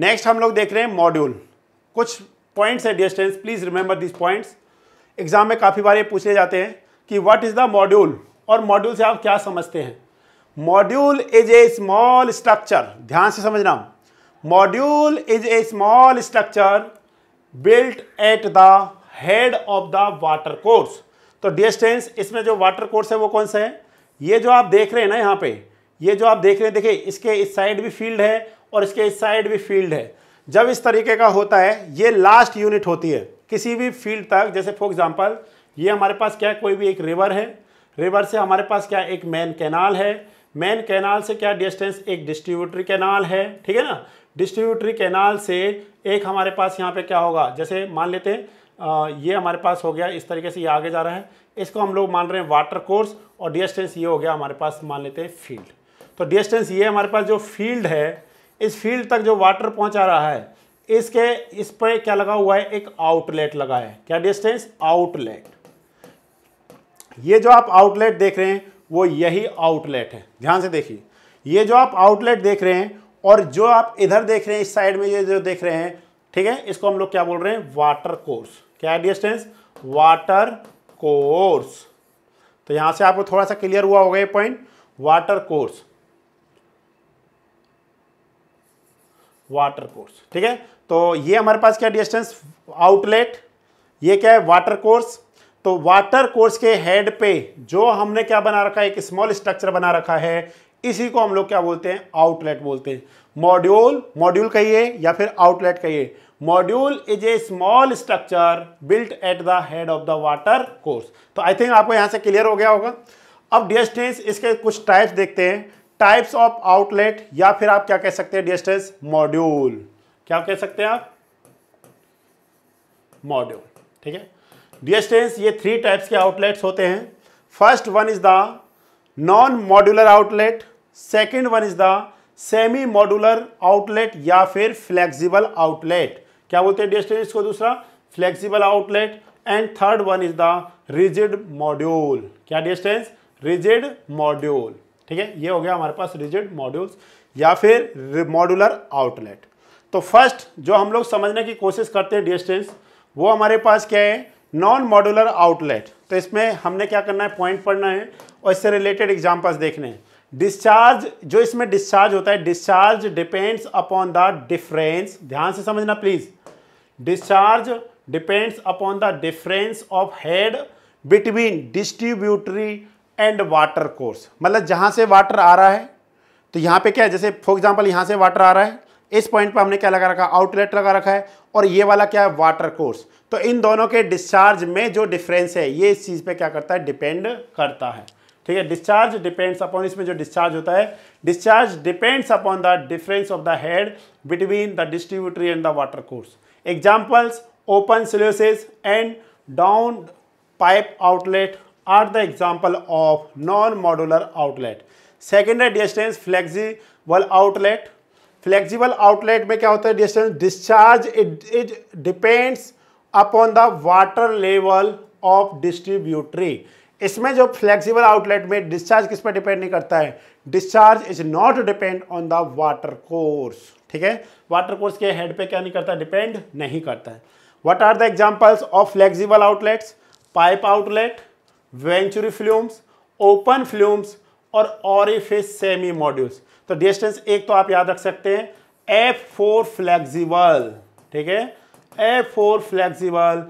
next हम लोग देख रहे हैं मॉड्यूल कुछ पॉइंट्स है distance please remember this points exam में काफ़ी बार ये पूछे जाते हैं कि व्हाट इज़ द मॉड्यूल और मॉड्यूल से आप क्या समझते हैं module is a small structure ध्यान से समझना module is a small structure built at the head of the water course तो डिस्टेंस इसमें जो वाटर कोर्स है वो कौन सा है ये जो आप देख रहे हैं ना यहाँ पे ये जो आप देख रहे हैं देखिए इसके इस साइड भी फील्ड है और इसके इस साइड भी फील्ड है जब इस तरीके का होता है ये लास्ट यूनिट होती है किसी भी फील्ड तक जैसे फॉर एग्जाम्पल ये हमारे पास क्या है कोई भी एक रिवर है रिवर से हमारे पास क्या एक मेन कैनाल है मेन कैनाल से क्या डिस्टेंस एक डिस्ट्रीब्यूटरी कैनाल है ठीक है ना डिस्ट्रीब्यूटरी कैनाल से एक हमारे पास यहाँ पे क्या होगा जैसे मान लेते हैं ये हमारे पास हो गया इस तरीके से ये आगे जा रहा है इसको हम लोग मान रहे हैं वाटर कोर्स और डिस्टेंस ये हो गया हमारे पास मान लेते हैं फील्ड तो डिस्टेंस ये हमारे पास जो फील्ड है इस फील्ड तक जो वाटर पहुंचा रहा है इसके इस पर क्या लगा हुआ है एक आउटलेट लगा है क्या डिस्टेंस आउटलेट ये जो आप आउटलेट देख रहे हैं वो यही आउटलेट है ध्यान से देखिए ये जो आप आउटलेट देख रहे हैं और जो आप इधर देख रहे हैं इस साइड में ये जो देख रहे हैं ठीक है इसको हम लोग क्या बोल रहे हैं वाटर कोर्स क्या डिस्टेंस वाटर कोर्स तो यहां से आपको थोड़ा सा क्लियर हुआ होगा ये point water course water course ठीक है तो ये हमारे पास क्या डिस्टेंस आउटलेट ये क्या है वाटर कोर्स तो वाटर कोर्स के हेड पे जो हमने क्या बना रखा है एक स्मॉल स्ट्रक्चर बना रखा है इसी को हम लोग क्या बोलते हैं आउटलेट बोलते हैं मॉड्यूल मॉड्यूल कहिए या फिर आउटलेट कहिए module is a small structure built at the head of the water course तो आई थिंक आपको यहां से क्लियर हो गया होगा अब डिस्टेंस इसके कुछ टाइप्स देखते हैं टाइप्स ऑफ आउटलेट या फिर आप क्या कह सकते हैं डिस्टेंस मॉड्यूल क्या कह सकते हैं आप मॉड्यूल ठीक है डिस्टेंस ये थ्री टाइप्स के आउटलेट्स होते हैं first one is the non modular outlet second one is the semi modular outlet या फिर फ्लेक्सिबल आउटलेट क्या बोलते हैं डिस्टेंस इसको दूसरा flexible outlet and third one is the rigid module क्या डिस्टेंस रिजिड मॉड्यूल ठीक है ये हो गया हमारे पास रिजिड मॉड्यूल्स या फिर मॉड्यूलर आउटलेट तो फर्स्ट जो हम लोग समझने की कोशिश करते हैं डिस्टेंस वो हमारे पास क्या है नॉन मॉड्यूलर आउटलेट तो इसमें हमने क्या करना है पॉइंट पढ़ना है और इससे रिलेटेड एग्जाम्पल्स देखने हैं डिस्चार्ज जो इसमें डिस्चार्ज होता है discharge depends upon the difference ध्यान से समझना please discharge depends upon the difference of head between distributary and water course मतलब जहाँ से वाटर आ रहा है तो यहाँ पे क्या है जैसे फॉर एग्जाम्पल यहाँ से वाटर आ रहा है इस पॉइंट पर हमने क्या लगा रखा आउटलेट लगा रखा है और ये वाला क्या है वाटर कोर्स तो इन दोनों के डिस्चार्ज में जो डिफरेंस है ये इस चीज़ पे क्या करता है डिपेंड करता है ठीक है डिस्चार्ज डिपेंड्स अपॉन इसमें जो डिस्चार्ज होता है discharge depends upon the difference of the head between the distributary and the water course examples open sluices and down pipe outlet are the example of non modular outlet secondary distance flexible outlet flexible outlet में क्या होता है distance discharge it it depends upon the water level of distributary इसमें जो flexible outlet में discharge किस पर depend नहीं करता है discharge is not depend on the water course ठीक है वाटर कोर्स के हेड पे क्या नहीं करता डिपेंड नहीं करता है what are the examples of flexible outlets pipe outlet venturi flumes open flumes और ऑरिफिस सेमी मॉड्यूल्स तो डिस्टेंस एक तो आप याद रख सकते हैं एफ फोर फ्लेक्सिबल ठीक है F four flexible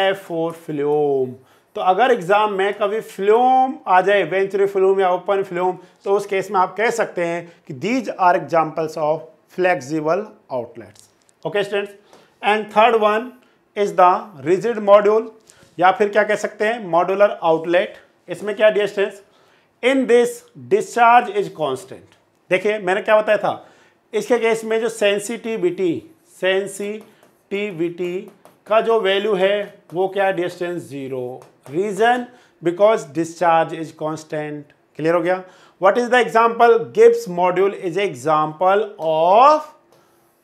F four flume तो अगर एग्जाम में कभी फ्लोम आ जाए वेंचुरी फ्लोम या ओपन फ्लूम तो उस केस में आप कह सकते हैं कि these are examples of flexible outlets okay students and third one is the rigid module या फिर क्या कह सकते हैं मॉडुलर आउटलेट इसमें क्या distance in this discharge is constant देखिए मैंने क्या बताया था इसके केस में जो सेंसिटिविटी सेंसिटिविटी का जो वैल्यू है वो क्या distance zero reason because discharge is constant clear हो गया what is the example Gibbs module is example of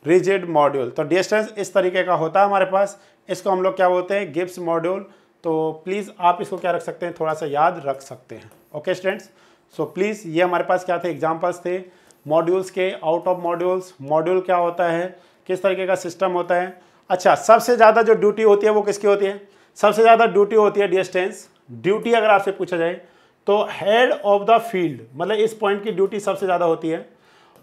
rigid module तो डिस्टेंस इस तरीके का होता है हमारे पास इसको हम लोग क्या बोलते हैं गिप्स मॉड्यूल तो प्लीज़ आप इसको क्या रख सकते हैं थोड़ा सा याद रख सकते हैं ओके स्टूडेंट्स सो प्लीज़ ये हमारे पास क्या थे एग्जाम्पल्स थे मॉड्यूल्स के आउट ऑफ मॉड्यूल्स मॉड्यूल क्या होता है किस तरीके का सिस्टम होता है अच्छा सबसे ज़्यादा जो ड्यूटी होती है वो किसकी होती है सबसे ज़्यादा ड्यूटी होती है डिस्टेंस ड्यूटी अगर आपसे पूछा जाए तो हेड ऑफ द फील्ड मतलब इस पॉइंट की ड्यूटी सबसे ज़्यादा होती है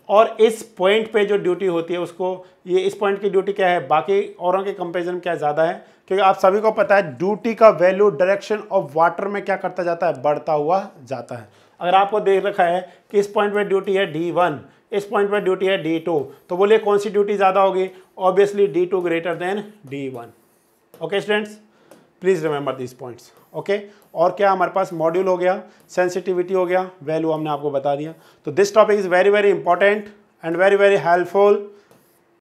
और इस पॉइंट पे जो ड्यूटी होती है उसको ये इस पॉइंट की ड्यूटी क्या है बाकी औरों के कंपेरिजन क्या ज़्यादा है क्योंकि आप सभी को पता है ड्यूटी का वैल्यू डायरेक्शन ऑफ वाटर में क्या करता जाता है बढ़ता हुआ जाता है अगर आपको देख रखा है कि इस पॉइंट में ड्यूटी है डी वन इस पॉइंट पर ड्यूटी है डी टू तो बोलिए कौन सी ड्यूटी ज़्यादा होगी obviously D two greater than D one okay students please remember this points okay और क्या हमारे पास मॉड्यूल हो गया सेंसिटिविटी हो गया वैल्यू हमने आपको बता दिया तो this topic is very very important and very very helpful